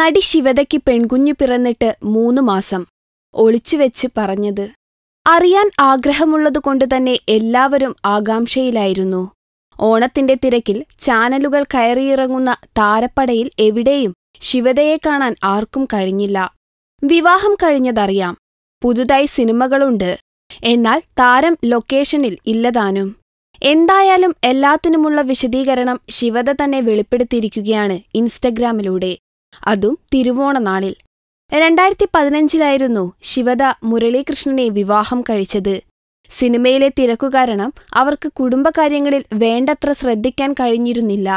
നടി ശിവതയ്ക്ക് പെൺകുഞ്ഞു പിറന്നിട്ട് മൂന്ന് മാസം ഒളിച്ചുവെച്ച് പറഞ്ഞത് അറിയാൻ ആഗ്രഹമുള്ളതുകൊണ്ട് തന്നെ എല്ലാവരും ആകാംക്ഷയിലായിരുന്നു ഓണത്തിന്റെ തിരക്കിൽ ചാനലുകൾ കയറിയിറങ്ങുന്ന താരപ്പടയിൽ എവിടെയും ശിവതയെ കാണാൻ ആർക്കും കഴിഞ്ഞില്ല വിവാഹം കഴിഞ്ഞതറിയാം പുതുതായി സിനിമകളുണ്ട് എന്നാൽ താരം ലൊക്കേഷനിൽ ഇല്ലതാനും എന്തായാലും എല്ലാത്തിനുമുള്ള വിശദീകരണം ശിവദ തന്നെ വെളിപ്പെടുത്തിയിരിക്കുകയാണ് ഇൻസ്റ്റഗ്രാമിലൂടെ അതും തിരുവോണനാളിൽ രണ്ടായിരത്തി പതിനഞ്ചിലായിരുന്നു ശിവദ മുരളീകൃഷ്ണനെ വിവാഹം കഴിച്ചത് സിനിമയിലെ തിരക്കു കാരണം അവർക്ക് കുടുംബകാര്യങ്ങളിൽ വേണ്ടത്ര ശ്രദ്ധിക്കാൻ കഴിഞ്ഞിരുന്നില്ല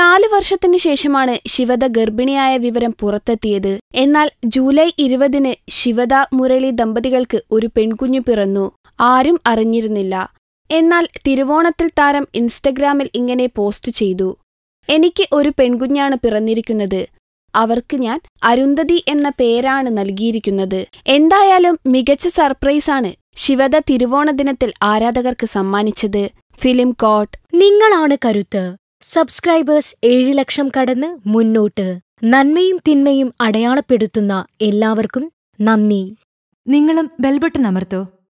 നാല് വർഷത്തിനു ശേഷമാണ് ശിവദ ഗർഭിണിയായ വിവരം പുറത്തെത്തിയത് എന്നാൽ ജൂലൈ ഇരുപതിന് ശിവദ മുരളി ദമ്പതികൾക്ക് ഒരു പെൺകുഞ്ഞു പിറന്നു ആരും അറിഞ്ഞിരുന്നില്ല എന്നാൽ തിരുവോണത്തിൽ താരം ഇൻസ്റ്റഗ്രാമിൽ ഇങ്ങനെ പോസ്റ്റ് ചെയ്തു എനിക്ക് ഒരു പെൺകുഞ്ഞാണ് പിറന്നിരിക്കുന്നത് അവർക്ക് ഞാൻ അരുന്ധതി എന്ന പേരാണ് നൽകിയിരിക്കുന്നത് എന്തായാലും മികച്ച സർപ്രൈസാണ് ശിവദ തിരുവോണ ദിനത്തിൽ ആരാധകർക്ക് സമ്മാനിച്ചത് ഫിലിം കോട്ട് നിങ്ങളാണ് കരുത്ത് സബ്സ്ക്രൈബേഴ്സ് ഏഴ് ലക്ഷം കടന്ന് മുന്നോട്ട് നന്മയും തിന്മയും അടയാളപ്പെടുത്തുന്ന എല്ലാവർക്കും നന്ദി നിങ്ങളും ബെൽബട്ടൺ അമർത്തോ